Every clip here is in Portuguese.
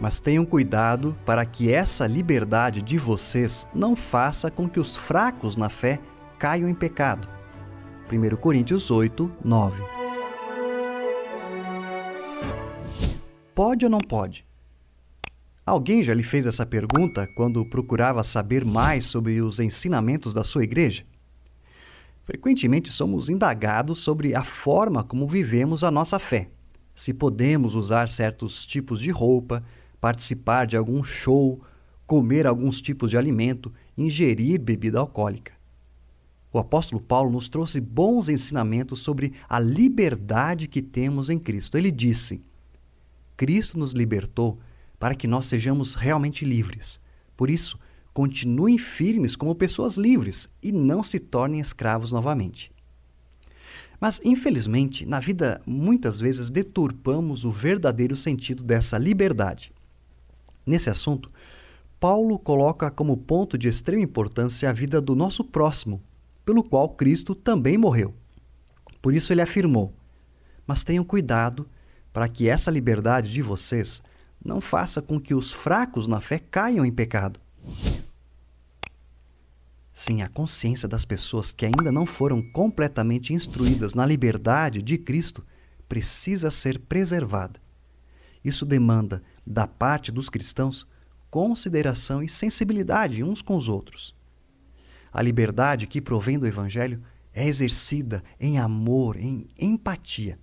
Mas tenham cuidado para que essa liberdade de vocês não faça com que os fracos na fé caiam em pecado. 1 Coríntios 8, 9. Pode ou não pode? Alguém já lhe fez essa pergunta quando procurava saber mais sobre os ensinamentos da sua igreja? Frequentemente somos indagados sobre a forma como vivemos a nossa fé. Se podemos usar certos tipos de roupa, participar de algum show, comer alguns tipos de alimento, ingerir bebida alcoólica. O apóstolo Paulo nos trouxe bons ensinamentos sobre a liberdade que temos em Cristo. Ele disse: Cristo nos libertou para que nós sejamos realmente livres. Por isso, continuem firmes como pessoas livres e não se tornem escravos novamente. Mas, infelizmente, na vida muitas vezes deturpamos o verdadeiro sentido dessa liberdade. Nesse assunto, Paulo coloca como ponto de extrema importância a vida do nosso próximo, pelo qual Cristo também morreu. Por isso ele afirmou: Mas tenham cuidado para que essa liberdade de vocês não faça com que os fracos na fé caiam em pecado. Sim, a consciência das pessoas que ainda não foram completamente instruídas na liberdade de Cristo precisa ser preservada. Isso demanda da parte dos cristãos, consideração e sensibilidade uns com os outros. A liberdade que provém do Evangelho é exercida em amor, em empatia.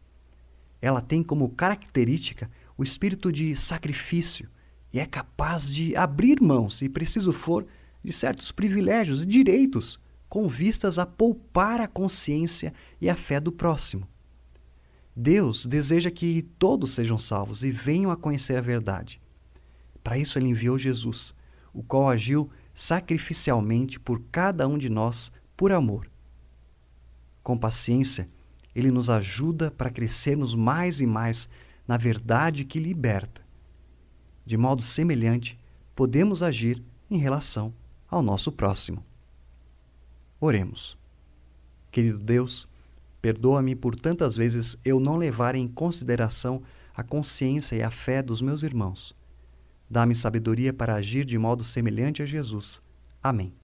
Ela tem como característica o espírito de sacrifício e é capaz de abrir mão, se preciso for, de certos privilégios e direitos com vistas a poupar a consciência e a fé do próximo. Deus deseja que todos sejam salvos e venham a conhecer a verdade. Para isso, ele enviou Jesus, o qual agiu sacrificialmente por cada um de nós por amor. Com paciência, ele nos ajuda para crescermos mais e mais na verdade que liberta. De modo semelhante, podemos agir em relação ao nosso próximo. Oremos. Querido Deus, Perdoa-me por tantas vezes eu não levar em consideração a consciência e a fé dos meus irmãos. Dá-me sabedoria para agir de modo semelhante a Jesus. Amém.